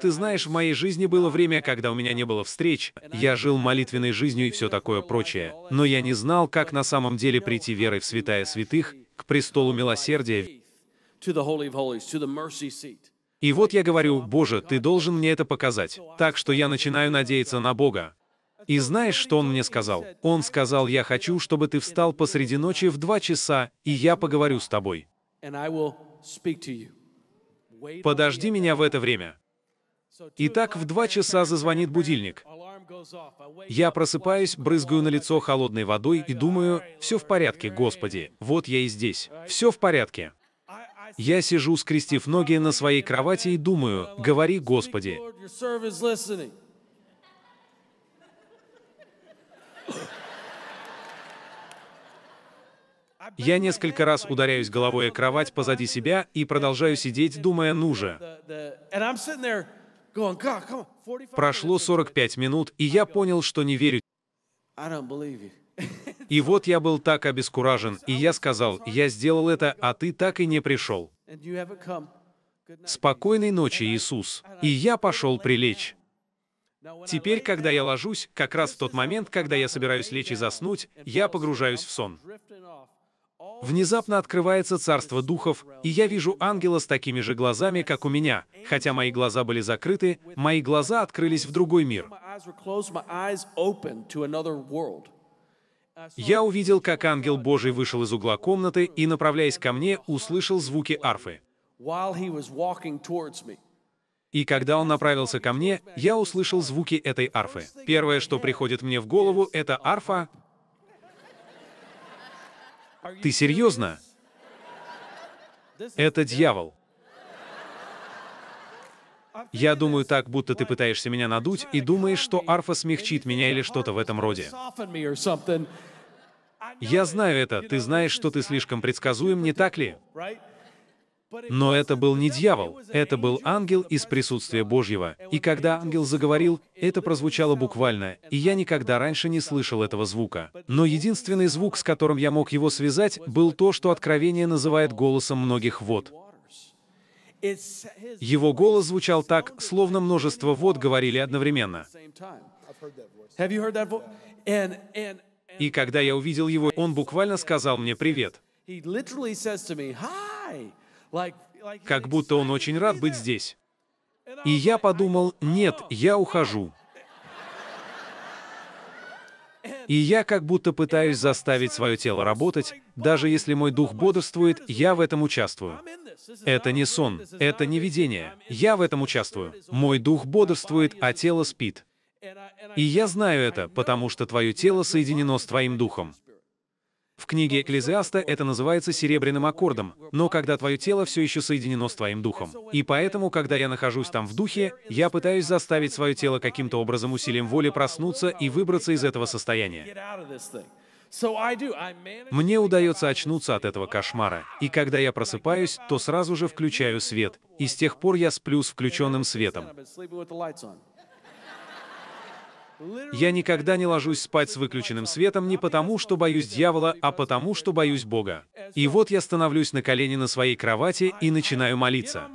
Ты знаешь, в моей жизни было время, когда у меня не было встреч, я жил молитвенной жизнью и все такое прочее, но я не знал, как на самом деле прийти верой в святая святых, к престолу милосердия. И вот я говорю, Боже, Ты должен мне это показать, так что я начинаю надеяться на Бога. И знаешь, что он мне сказал? Он сказал, я хочу, чтобы ты встал посреди ночи в два часа, и я поговорю с тобой. Подожди меня в это время. Итак, в два часа зазвонит будильник. Я просыпаюсь, брызгаю на лицо холодной водой и думаю, все в порядке, Господи, вот я и здесь, все в порядке. Я сижу, скрестив ноги на своей кровати и думаю, говори, Господи. Я несколько раз ударяюсь головой о кровать позади себя и продолжаю сидеть, думая, ну же. Прошло 45 минут, и я oh понял, что не верю. И вот я был так обескуражен, и я сказал, я сделал это, а ты так и не пришел. Спокойной ночи, Иисус. И я пошел прилечь. Теперь, когда я ложусь, как раз в тот момент, когда я собираюсь лечь и заснуть, я погружаюсь в сон. Внезапно открывается царство духов, и я вижу ангела с такими же глазами, как у меня. Хотя мои глаза были закрыты, мои глаза открылись в другой мир. Я увидел, как ангел Божий вышел из угла комнаты и, направляясь ко мне, услышал звуки арфы. И когда он направился ко мне, я услышал звуки этой арфы. Первое, что приходит мне в голову, это арфа, ты серьезно? Это дьявол. Я думаю так, будто ты пытаешься меня надуть и думаешь, что арфа смягчит меня или что-то в этом роде. Я знаю это, ты знаешь, что ты слишком предсказуем, не так ли? Но это был не дьявол, это был ангел из присутствия Божьего. И когда ангел заговорил, это прозвучало буквально, и я никогда раньше не слышал этого звука. Но единственный звук, с которым я мог его связать, был то, что Откровение называет голосом многих вод. Его голос звучал так, словно множество вод говорили одновременно. И когда я увидел его, он буквально сказал мне «Привет». Как будто он очень рад быть здесь. И я подумал, нет, я ухожу. И я как будто пытаюсь заставить свое тело работать, даже если мой дух бодрствует, я в этом участвую. Это не сон, это не видение. Я в этом участвую. Мой дух бодрствует, а тело спит. И я знаю это, потому что твое тело соединено с твоим духом. В книге Экклезиаста это называется серебряным аккордом, но когда твое тело все еще соединено с твоим духом. И поэтому, когда я нахожусь там в духе, я пытаюсь заставить свое тело каким-то образом усилием воли проснуться и выбраться из этого состояния. Мне удается очнуться от этого кошмара, и когда я просыпаюсь, то сразу же включаю свет, и с тех пор я сплю с включенным светом. Я никогда не ложусь спать с выключенным светом не потому, что боюсь дьявола, а потому, что боюсь Бога. И вот я становлюсь на колени на своей кровати и начинаю молиться.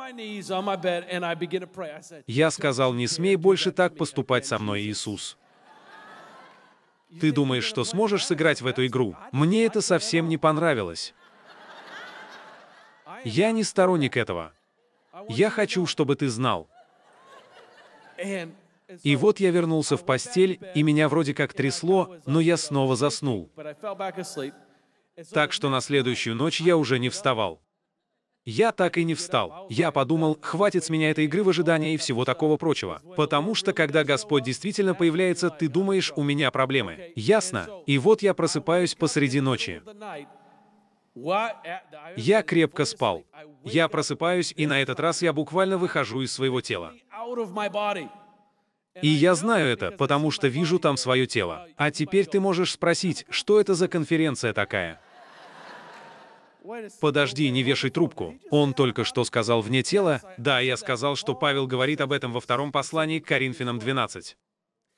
Я сказал, не смей больше так поступать со мной, Иисус. Ты думаешь, что сможешь сыграть в эту игру? Мне это совсем не понравилось. Я не сторонник этого. Я хочу, чтобы ты знал. И вот я вернулся в постель, и меня вроде как трясло, но я снова заснул. Так что на следующую ночь я уже не вставал. Я так и не встал. Я подумал, хватит с меня этой игры в ожидании и всего такого прочего. Потому что когда Господь действительно появляется, ты думаешь, у меня проблемы. Ясно? И вот я просыпаюсь посреди ночи. Я крепко спал. Я просыпаюсь, и на этот раз я буквально выхожу из своего тела. И я знаю это, потому что вижу там свое тело. А теперь ты можешь спросить, что это за конференция такая? Подожди, не вешай трубку. Он только что сказал вне тела. Да, я сказал, что Павел говорит об этом во втором послании к Коринфянам 12.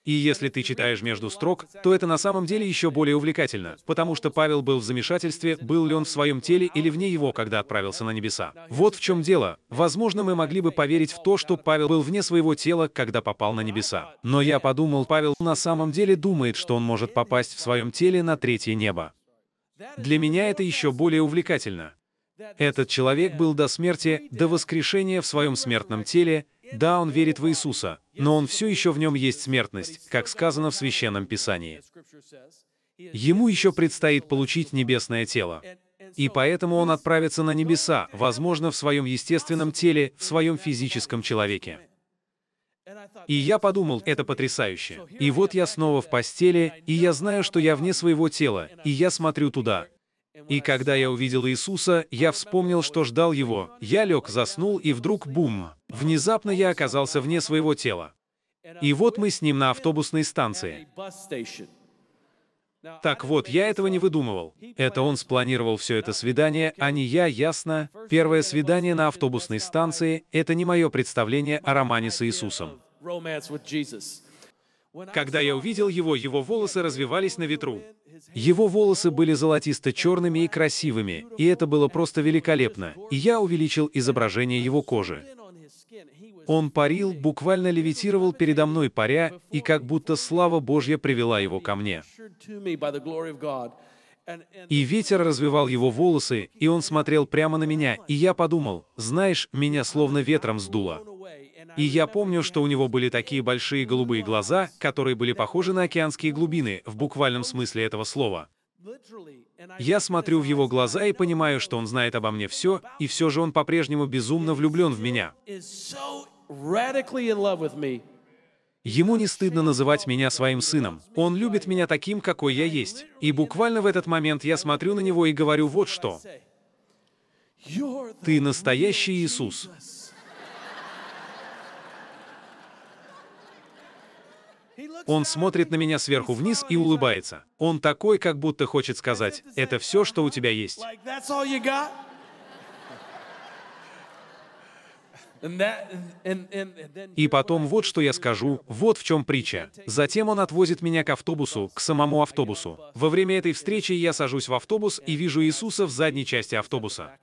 И если ты читаешь между строк, то это на самом деле еще более увлекательно, потому что Павел был в замешательстве, был ли он в своем теле или вне его, когда отправился на небеса. Вот в чем дело. Возможно, мы могли бы поверить в то, что Павел был вне своего тела, когда попал на небеса. Но я подумал, Павел на самом деле думает, что он может попасть в своем теле на третье небо. Для меня это еще более увлекательно. Этот человек был до смерти, до воскрешения в своем смертном теле, да, он верит в Иисуса, но он все еще в нем есть смертность, как сказано в Священном Писании. Ему еще предстоит получить небесное тело. И поэтому он отправится на небеса, возможно, в своем естественном теле, в своем физическом человеке. И я подумал, это потрясающе. И вот я снова в постели, и я знаю, что я вне своего тела, и я смотрю туда, и когда я увидел Иисуса, я вспомнил, что ждал Его. Я лег, заснул, и вдруг бум! Внезапно я оказался вне своего тела. И вот мы с ним на автобусной станции. Так вот, я этого не выдумывал. Это он спланировал все это свидание, а не я, ясно. Первое свидание на автобусной станции — это не мое представление о романе с Иисусом. Когда я увидел его, его волосы развивались на ветру. Его волосы были золотисто-черными и красивыми, и это было просто великолепно, и я увеличил изображение его кожи. Он парил, буквально левитировал передо мной паря, и как будто слава Божья привела его ко мне. И ветер развивал его волосы, и он смотрел прямо на меня, и я подумал, знаешь, меня словно ветром сдуло. И я помню, что у него были такие большие голубые глаза, которые были похожи на океанские глубины, в буквальном смысле этого слова. Я смотрю в его глаза и понимаю, что он знает обо мне все, и все же он по-прежнему безумно влюблен в меня. Ему не стыдно называть меня своим сыном. Он любит меня таким, какой я есть. И буквально в этот момент я смотрю на него и говорю вот что. Ты настоящий Иисус. Он смотрит на меня сверху вниз и улыбается. Он такой, как будто хочет сказать, это все, что у тебя есть. И потом вот что я скажу, вот в чем притча. Затем он отвозит меня к автобусу, к самому автобусу. Во время этой встречи я сажусь в автобус и вижу Иисуса в задней части автобуса.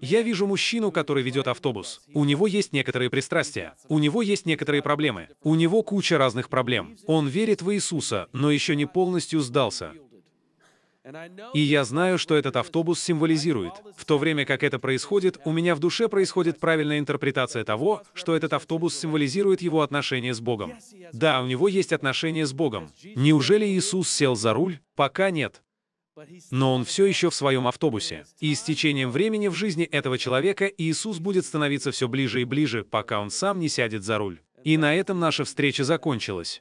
Я вижу мужчину, который ведет автобус. У него есть некоторые пристрастия, у него есть некоторые проблемы, у него куча разных проблем. Он верит в Иисуса, но еще не полностью сдался. И я знаю, что этот автобус символизирует. В то время как это происходит, у меня в душе происходит правильная интерпретация того, что этот автобус символизирует его отношения с Богом. Да, у него есть отношения с Богом. Неужели Иисус сел за руль? Пока нет. Но он все еще в своем автобусе. И с течением времени в жизни этого человека Иисус будет становиться все ближе и ближе, пока он сам не сядет за руль. И на этом наша встреча закончилась.